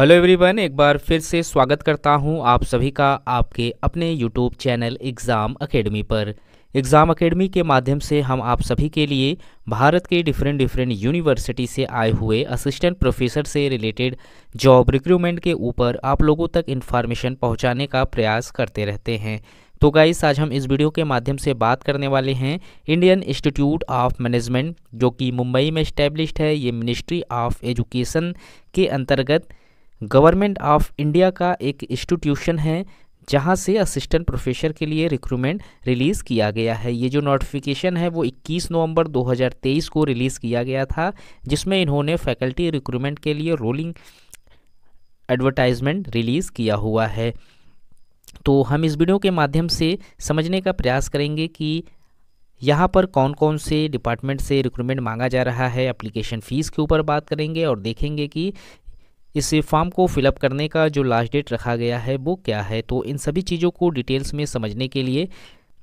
hello everyone एक बार फिर से स्वागत करता हूं आप सभी का आपके अपने यूट्यूब चैनल एग्ज़ाम अकेडमी पर एग्ज़ाम अकेडमी के माध्यम से हम आप सभी के लिए भारत के डिफरेंट डिफरेंट यूनिवर्सिटी से आए हुए असिस्टेंट प्रोफेसर से रिलेटेड जॉब रिक्रूटमेंट के ऊपर आप लोगों तक इन्फॉर्मेशन पहुंचाने का प्रयास करते रहते हैं तो गाइस आज हम इस वीडियो के माध्यम से बात करने वाले हैं इंडियन इंस्टीट्यूट ऑफ मैनेजमेंट जो कि मुंबई में इस्टेब्लिश्ड है ये मिनिस्ट्री ऑफ एजुकेशन के अंतर्गत गवर्नमेंट ऑफ इंडिया का एक इंस्टीट्यूशन है जहां से असिस्टेंट प्रोफेसर के लिए रिक्रूटमेंट रिलीज़ किया गया है ये जो नोटिफिकेशन है वो 21 नवंबर 2023 को रिलीज़ किया गया था जिसमें इन्होंने फैकल्टी रिक्रूटमेंट के लिए रोलिंग एडवर्टाइजमेंट रिलीज़ किया हुआ है तो हम इस वीडियो के माध्यम से समझने का प्रयास करेंगे कि यहाँ पर कौन कौन से डिपार्टमेंट से रिक्रूटमेंट मांगा जा रहा है एप्लीकेशन फ़ीस के ऊपर बात करेंगे और देखेंगे कि इस फॉर्म को फिलअप करने का जो लास्ट डेट रखा गया है वो क्या है तो इन सभी चीज़ों को डिटेल्स में समझने के लिए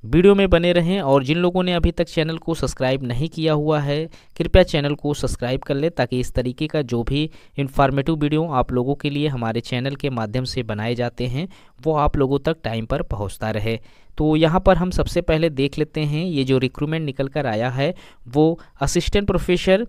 वीडियो में बने रहें और जिन लोगों ने अभी तक चैनल को सब्सक्राइब नहीं किया हुआ है कृपया चैनल को सब्सक्राइब कर लें ताकि इस तरीके का जो भी इन्फॉर्मेटिव वीडियो आप लोगों के लिए हमारे चैनल के माध्यम से बनाए जाते हैं वो आप लोगों तक टाइम पर पहुंचता रहे तो यहाँ पर हम सबसे पहले देख लेते हैं ये जो रिक्रूटमेंट निकल कर आया है वो असिस्टेंट प्रोफेसर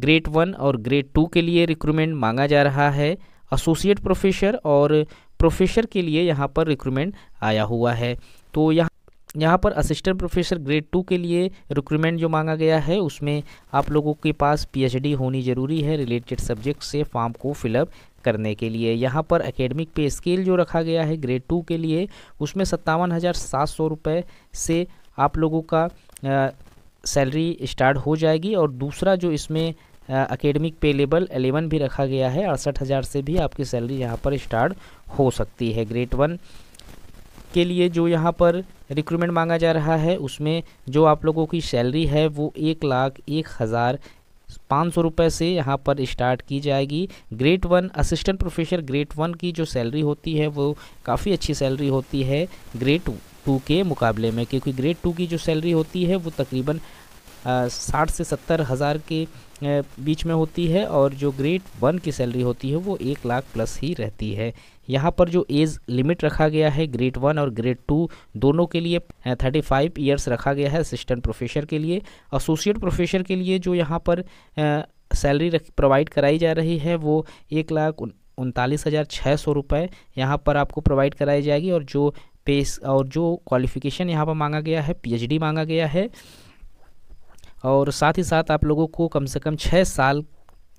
ग्रेड वन और ग्रेड टू के लिए रिक्रूटमेंट मांगा जा रहा है एसोसिएट प्रोफेसर और प्रोफेसर के लिए यहाँ पर रिक्रूटमेंट आया हुआ है तो यहाँ यहाँ पर असिस्टेंट प्रोफेसर ग्रेड टू के लिए रिक्रूटमेंट जो मांगा गया है उसमें आप लोगों के पास पीएचडी होनी ज़रूरी है रिलेटेड सब्जेक्ट से फॉर्म को फिलअप करने के लिए यहाँ पर एकेडमिक पे स्केल जो रखा गया है ग्रेड टू के लिए उसमें सत्तावन हज़ार सात सौ रुपये से आप लोगों का सैलरी स्टार्ट हो जाएगी और दूसरा जो इसमें अकेडमिक पे लेवल एलेवन भी रखा गया है अड़सठ हज़ार से भी आपकी सैलरी यहाँ पर स्टार्ट हो सकती है ग्रेड वन के लिए जो यहाँ पर रिक्रूटमेंट मांगा जा रहा है उसमें जो आप लोगों की सैलरी है वो एक लाख एक हज़ार पाँच सौ रुपये से यहाँ पर स्टार्ट की जाएगी grade one assistant professor grade one की जो सैलरी होती है वो काफ़ी अच्छी सैलरी होती है ग्रेड टू टू के मुकाबले में क्योंकि ग्रेड टू की जो सैलरी होती है वो तकरीबन साठ से सत्तर हज़ार के बीच में होती है और जो ग्रेड वन की सैलरी होती है वो एक लाख प्लस ही रहती है यहाँ पर जो एज लिमिट रखा गया है ग्रेड वन और ग्रेड टू दोनों के लिए थर्टी फाइव ईयर्स रखा गया है असिस्टेंट प्रोफेसर के लिए एसोसिएट प्रोफेसर के लिए जो यहाँ पर सैलरी प्रोवाइड कराई जा रही है वो एक लाख उनतालीस हज़ार छः सौ रुपये यहाँ पर आपको प्रोवाइड कराई जाएगी और जो पेस और जो क्वालिफिकेशन यहाँ पर मांगा गया है पीएचडी मांगा गया है और साथ ही साथ आप लोगों को कम से कम छः साल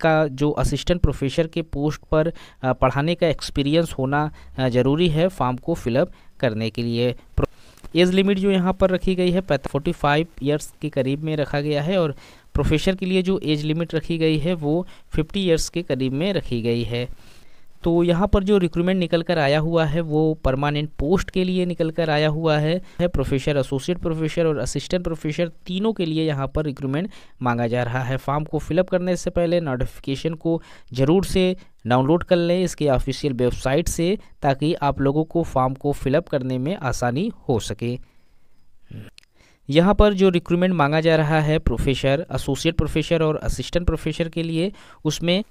का जो असिस्टेंट प्रोफेसर के पोस्ट पर पढ़ाने का एक्सपीरियंस होना ज़रूरी है फॉर्म को फिलअप करने के लिए एज लिमिट जो यहाँ पर रखी गई है फोर्टी फाइव ईयर्स के करीब में रखा गया है और प्रोफेसर के लिए जो एज लिमिट रखी गई है वो फिफ्टी ईयर्स के करीब में रखी गई है तो यहाँ पर जो रिक्रूटमेंट निकल कर आया हुआ है वो परमानेंट पोस्ट के लिए निकल कर आया हुआ है प्रोफेसर एसोसिएट प्रोफेसर और असिस्टेंट प्रोफेसर तीनों के लिए यहाँ पर रिक्रूटमेंट मांगा जा रहा है फॉर्म को फिलअप करने से पहले नोटिफिकेशन को ज़रूर से डाउनलोड कर लें इसके ऑफिशियल वेबसाइट से ताकि आप लोगों को फॉर्म को फिलअप करने में आसानी हो सके यहाँ पर जो रिक्रूटमेंट मांगा जा रहा है प्रोफेसर एसोसिएट प्रोफेसर और असिस्टेंट प्रोफेसर के लिए उसमें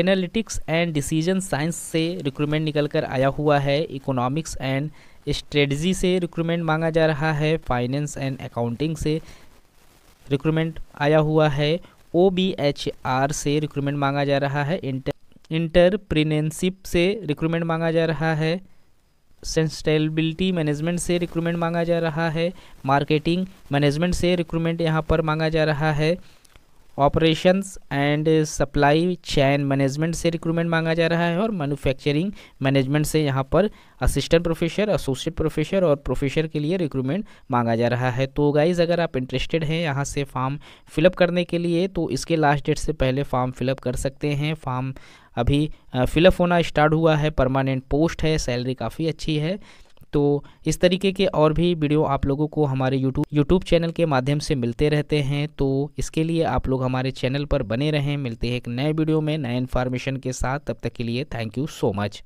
एनालिटिक्स एंड डिसीजन साइंस से रिक्रूटमेंट निकल कर आया हुआ है इकोनॉमिक्स एंड स्ट्रेटजी से रिक्रूटमेंट मांगा जा रहा है फाइनेंस एंड अकाउंटिंग से रिक्रूटमेंट आया हुआ है ओ बी एच आर से रिक्रूटमेंट मांगा जा रहा है इंटरप्रीनशिप से रिक्रूटमेंट मांगा जा रहा है सस्टेनेबिलिटी मैनेजमेंट से रिक्रूटमेंट मांगा जा रहा है मार्केटिंग मैनेजमेंट से रिक्रूटमेंट यहाँ पर मांगा जा रहा है operations and supply chain management से रिक्रूटमेंट मांगा जा रहा है और मैन्युफैक्चरिंग मैनेजमेंट से यहाँ पर असिस्टेंट प्रोफेसर एसोसिएट प्रोफेसर और प्रोफेसर के लिए रिक्रूटमेंट मांगा जा रहा है तो गाइज़ अगर आप इंटरेस्टेड हैं यहाँ से फॉर्म फिलअप करने के लिए तो इसके लास्ट डेट से पहले फॉर्म फिलअप कर सकते हैं फॉर्म अभी फिलअप होना स्टार्ट हुआ है परमानेंट पोस्ट है सैलरी काफ़ी अच्छी है तो इस तरीके के और भी वीडियो आप लोगों को हमारे यूट्यूब यूट्यूब चैनल के माध्यम से मिलते रहते हैं तो इसके लिए आप लोग हमारे चैनल पर बने रहें मिलते हैं एक नए वीडियो में नए इन्फॉर्मेशन के साथ तब तक के लिए थैंक यू सो मच